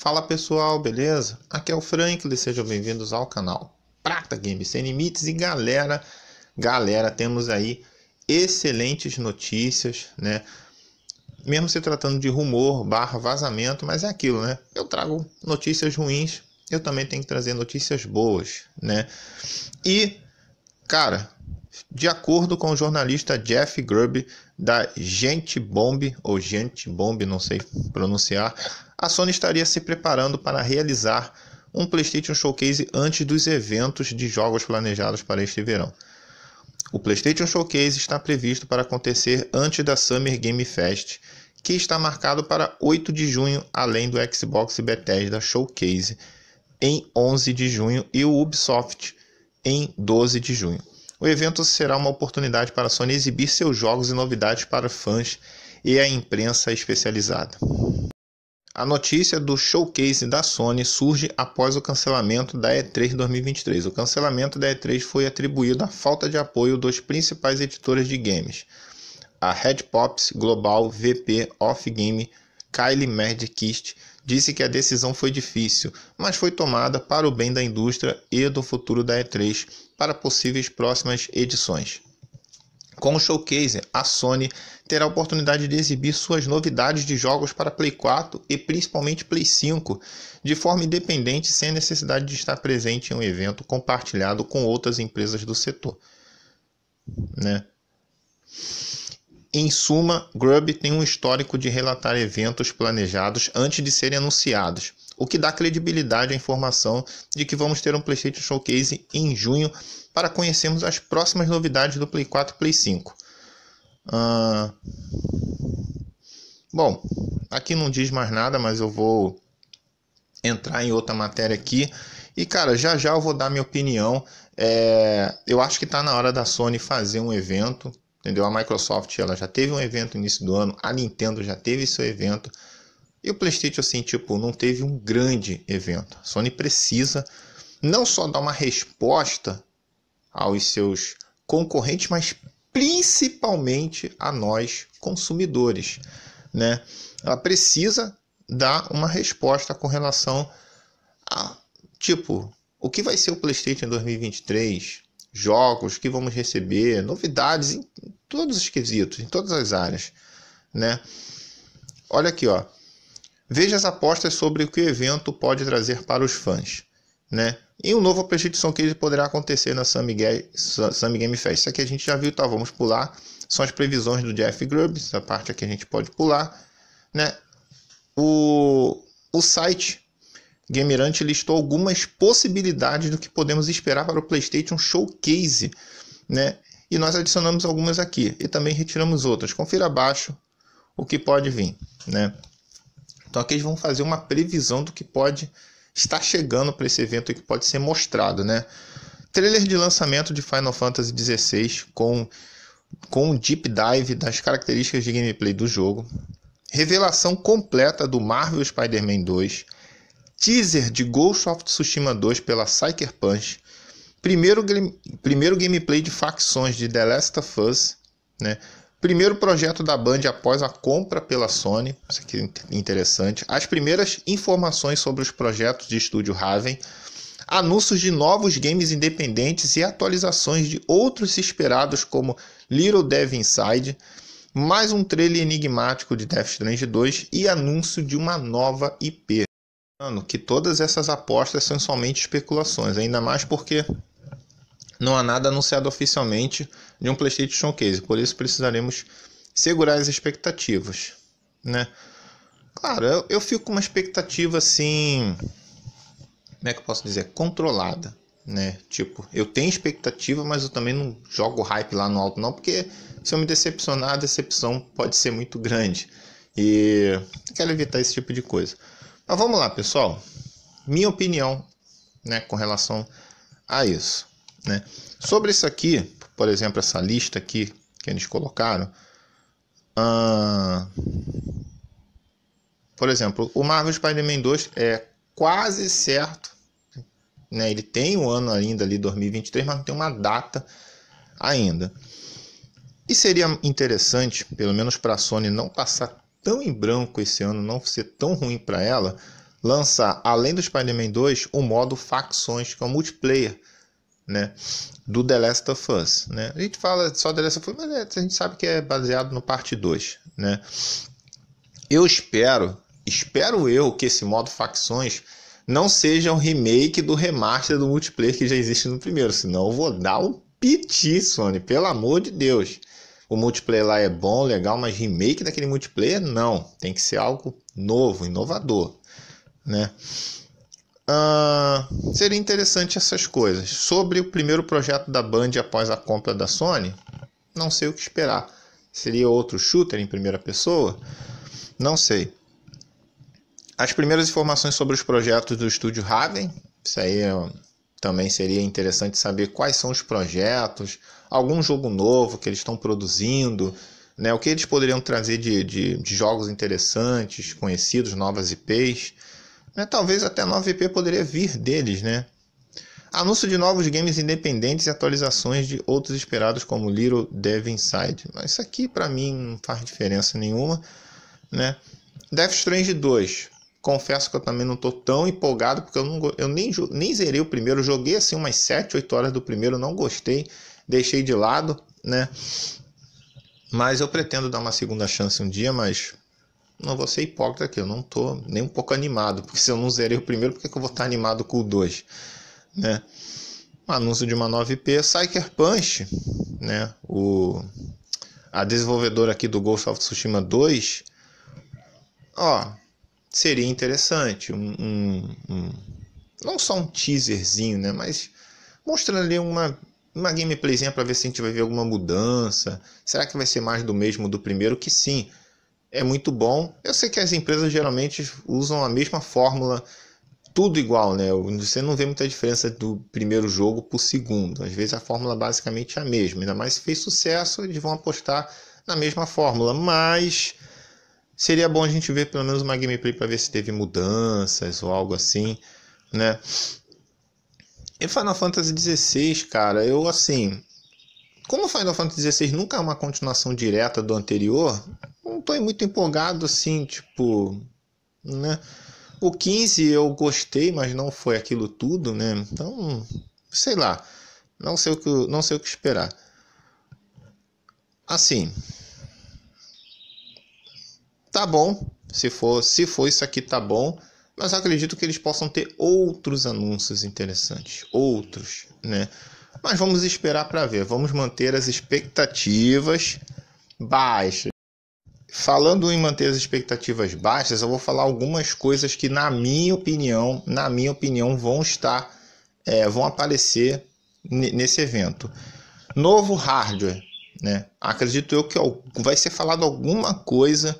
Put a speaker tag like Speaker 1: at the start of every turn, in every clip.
Speaker 1: Fala pessoal, beleza? Aqui é o Franklin, sejam bem-vindos ao canal Prata Games Sem Limites e galera, galera, temos aí excelentes notícias, né? Mesmo se tratando de rumor barra vazamento, mas é aquilo, né? Eu trago notícias ruins, eu também tenho que trazer notícias boas, né? E, cara, de acordo com o jornalista Jeff Grubb da Gente Bomb, ou Gente Bomb, não sei pronunciar, a Sony estaria se preparando para realizar um PlayStation Showcase antes dos eventos de jogos planejados para este verão. O PlayStation Showcase está previsto para acontecer antes da Summer Game Fest, que está marcado para 8 de junho, além do Xbox Bethesda Showcase em 11 de junho e o Ubisoft em 12 de junho. O evento será uma oportunidade para a Sony exibir seus jogos e novidades para fãs e a imprensa especializada. A notícia do showcase da Sony surge após o cancelamento da E3 2023. O cancelamento da E3 foi atribuído à falta de apoio dos principais editores de games. A Red Pops Global VP Off Game, Kylie Merdkist disse que a decisão foi difícil, mas foi tomada para o bem da indústria e do futuro da E3 para possíveis próximas edições. Com o showcase, a Sony terá a oportunidade de exibir suas novidades de jogos para Play 4 e principalmente Play 5, de forma independente sem necessidade de estar presente em um evento compartilhado com outras empresas do setor. Né? Em suma, Grub tem um histórico de relatar eventos planejados antes de serem anunciados, o que dá credibilidade à informação de que vamos ter um PlayStation Showcase em junho para conhecermos as próximas novidades do Play 4 e Play 5. Uh... Ah, bom, aqui não diz mais nada, mas eu vou entrar em outra matéria aqui. E cara, já já eu vou dar minha opinião. É... Eu acho que está na hora da Sony fazer um evento Entendeu? A Microsoft ela já teve um evento no início do ano, a Nintendo já teve seu evento. E o PlayStation assim, tipo, não teve um grande evento. A Sony precisa não só dar uma resposta aos seus concorrentes, mas principalmente a nós consumidores, né? Ela precisa dar uma resposta com relação a tipo, o que vai ser o PlayStation 2023, jogos que vamos receber, novidades, todos os quesitos, em todas as áreas, né? Olha aqui, ó. Veja as apostas sobre o que o evento pode trazer para os fãs, né? E um novo predição que ele poderá acontecer na Sam Game Fest. Isso aqui a gente já viu, tá? Vamos pular. São as previsões do Jeff Grubb, essa parte aqui a gente pode pular, né? O, o site Gamerante listou algumas possibilidades do que podemos esperar para o PlayStation Showcase, né? e nós adicionamos algumas aqui e também retiramos outras. Confira abaixo o que pode vir, né? Então aqui eles vão fazer uma previsão do que pode estar chegando para esse evento e que pode ser mostrado, né? Trailer de lançamento de Final Fantasy XVI com com um deep dive das características de gameplay do jogo, revelação completa do Marvel Spider-Man 2, teaser de Ghost of Tsushima 2 pela Psyker Punch, Primeiro, primeiro gameplay de facções de The Last of Us, né? Primeiro projeto da Band após a compra pela Sony, isso aqui é interessante. As primeiras informações sobre os projetos de estúdio Raven, anúncios de novos games independentes e atualizações de outros esperados como Little Dev Inside, mais um trailer enigmático de Death Strange 2 e anúncio de uma nova IP. Mano, que todas essas apostas são somente especulações, ainda mais porque não há nada anunciado oficialmente de um PlayStation Showcase, por isso precisaremos segurar as expectativas, né? Claro, eu, eu fico com uma expectativa assim, como é que eu posso dizer, controlada, né? Tipo, eu tenho expectativa, mas eu também não jogo hype lá no alto não, porque se eu me decepcionar, a decepção pode ser muito grande. E quero evitar esse tipo de coisa mas vamos lá, pessoal. Minha opinião, né, com relação a isso, né? Sobre isso aqui, por exemplo, essa lista aqui que eles colocaram, uh... por exemplo, o Marvel Spider-Man 2 é quase certo, né? Ele tem um ano ainda ali 2023, mas não tem uma data ainda. E seria interessante, pelo menos para a Sony, não passar tão em branco esse ano, não ser tão ruim para ela, lançar, além do Spider-Man 2, o modo facções, que é multiplayer, né? Do The Last of Us, né? A gente fala só The Last of Us, mas é, a gente sabe que é baseado no parte 2, né? Eu espero, espero eu que esse modo facções não seja um remake do remaster do multiplayer que já existe no primeiro, senão eu vou dar um piti, Sony, pelo amor de Deus o multiplayer lá é bom, legal, mas remake daquele multiplayer não. Tem que ser algo novo, inovador, né? Ah, seria interessante essas coisas. Sobre o primeiro projeto da Band após a compra da Sony, não sei o que esperar. Seria outro shooter em primeira pessoa? Não sei. As primeiras informações sobre os projetos do estúdio Raven, isso aí é também seria interessante saber quais são os projetos, algum jogo novo que eles estão produzindo, né? o que eles poderiam trazer de, de, de jogos interessantes, conhecidos, novas IPs. Né? Talvez até nova IP poderia vir deles, né? Anúncio de novos games independentes e atualizações de outros esperados como Little Dev Inside. Mas isso aqui para mim não faz diferença nenhuma, né? Death Strange 2. Confesso que eu também não tô tão empolgado, porque eu, não, eu nem, nem zerei o primeiro. Joguei assim umas 7, 8 horas do primeiro, não gostei, deixei de lado, né? Mas eu pretendo dar uma segunda chance um dia, mas não vou ser hipócrita aqui, eu não tô nem um pouco animado, porque se eu não zerei o primeiro, por que, que eu vou estar animado com o 2? Né? Anúncio de uma 9P, Psyker Punch, né? O, a desenvolvedora aqui do Ghost of Tsushima 2, ó, seria interessante um, um, um, não só um teaserzinho, né, mas mostrando ali uma uma gameplayzinha para ver se a gente vai ver alguma mudança. Será que vai ser mais do mesmo do primeiro? Que sim, é muito bom. Eu sei que as empresas geralmente usam a mesma fórmula, tudo igual, né? Você não vê muita diferença do primeiro jogo para o segundo. Às vezes a fórmula basicamente é a mesma. Ainda mais se fez sucesso, eles vão apostar na mesma fórmula. Mas Seria bom a gente ver pelo menos uma gameplay para ver se teve mudanças ou algo assim, né? E Final Fantasy XVI, cara, eu assim, como Final Fantasy XVI nunca é uma continuação direta do anterior, não tô muito empolgado assim, tipo, né? O 15 eu gostei, mas não foi aquilo tudo, né? Então, sei lá, não sei o que, não sei o que esperar. Assim, tá bom, se for, se for isso aqui tá bom, mas acredito que eles possam ter outros anúncios interessantes, outros, né? Mas vamos esperar para ver, vamos manter as expectativas baixas. Falando em manter as expectativas baixas, eu vou falar algumas coisas que na minha opinião, na minha opinião vão estar é, vão aparecer nesse evento. Novo hardware, né? Acredito eu que vai ser falado alguma coisa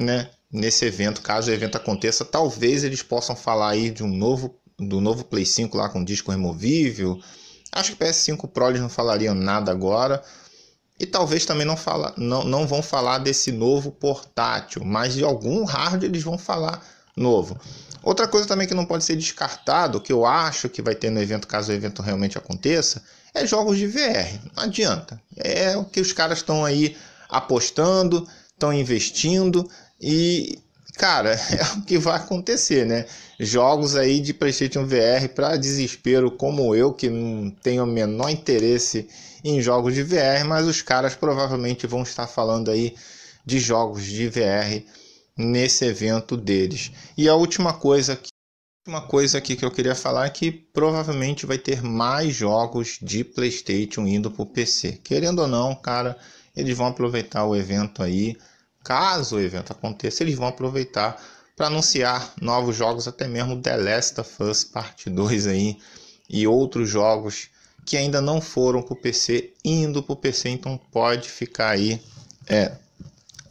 Speaker 1: né, nesse evento, caso o evento aconteça, talvez eles possam falar aí de um novo do novo Play 5 lá com disco removível. Acho que PS5 Pro eles não falariam nada agora. E talvez também não, fala, não, não vão falar desse novo portátil, mas de algum hardware eles vão falar novo. Outra coisa também que não pode ser descartado, que eu acho que vai ter no evento, caso o evento realmente aconteça, é jogos de VR. Não adianta. É o que os caras estão aí apostando, estão investindo, e, cara, é o que vai acontecer, né? Jogos aí de PlayStation VR para desespero como eu, que não tenho o menor interesse em jogos de VR, mas os caras provavelmente vão estar falando aí de jogos de VR nesse evento deles. E a última coisa que uma coisa aqui que eu queria falar é que provavelmente vai ter mais jogos de PlayStation indo para o PC. Querendo ou não, cara, eles vão aproveitar o evento aí caso o evento aconteça, eles vão aproveitar para anunciar novos jogos, até mesmo The Last of Us Parte 2 aí, e outros jogos que ainda não foram para o PC, indo para o PC, então pode ficar aí é,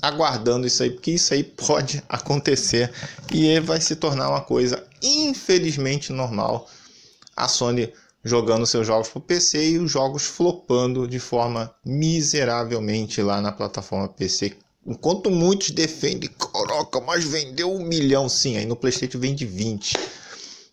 Speaker 1: aguardando isso aí, porque isso aí pode acontecer e vai se tornar uma coisa infelizmente normal. A Sony jogando seus jogos para o PC e os jogos flopando de forma miseravelmente lá na plataforma PC, Enquanto muitos defendem, coroca, mas vendeu um milhão, sim, aí no PlayStation vende 20.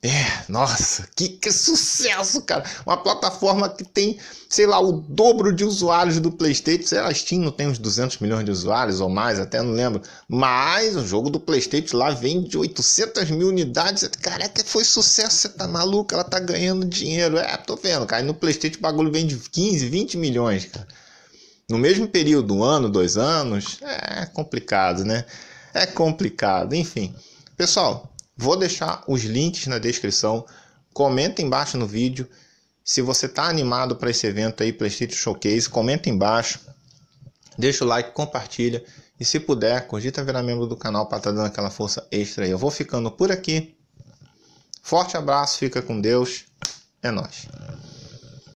Speaker 1: É, nossa, que, que sucesso, cara! Uma plataforma que tem, sei lá, o dobro de usuários do PlayStation. Sei lá, Steam não tem uns 200 milhões de usuários ou mais, até não lembro. Mas o jogo do PlayStation lá vende 800 mil unidades. Caraca, foi sucesso, você tá maluco? Ela tá ganhando dinheiro. É, tô vendo, cara. no PlayStation o bagulho vende 15, 20 milhões, cara no mesmo período, um ano, dois anos, é complicado, né? É complicado, enfim. Pessoal, vou deixar os links na descrição. Comenta embaixo no vídeo se você está animado para esse evento aí, PlayStation Showcase. Comenta embaixo, deixa o like, compartilha e se puder, cogita virar membro do canal para estar tá dando aquela força extra aí. Eu vou ficando por aqui. Forte abraço, fica com Deus. É nós.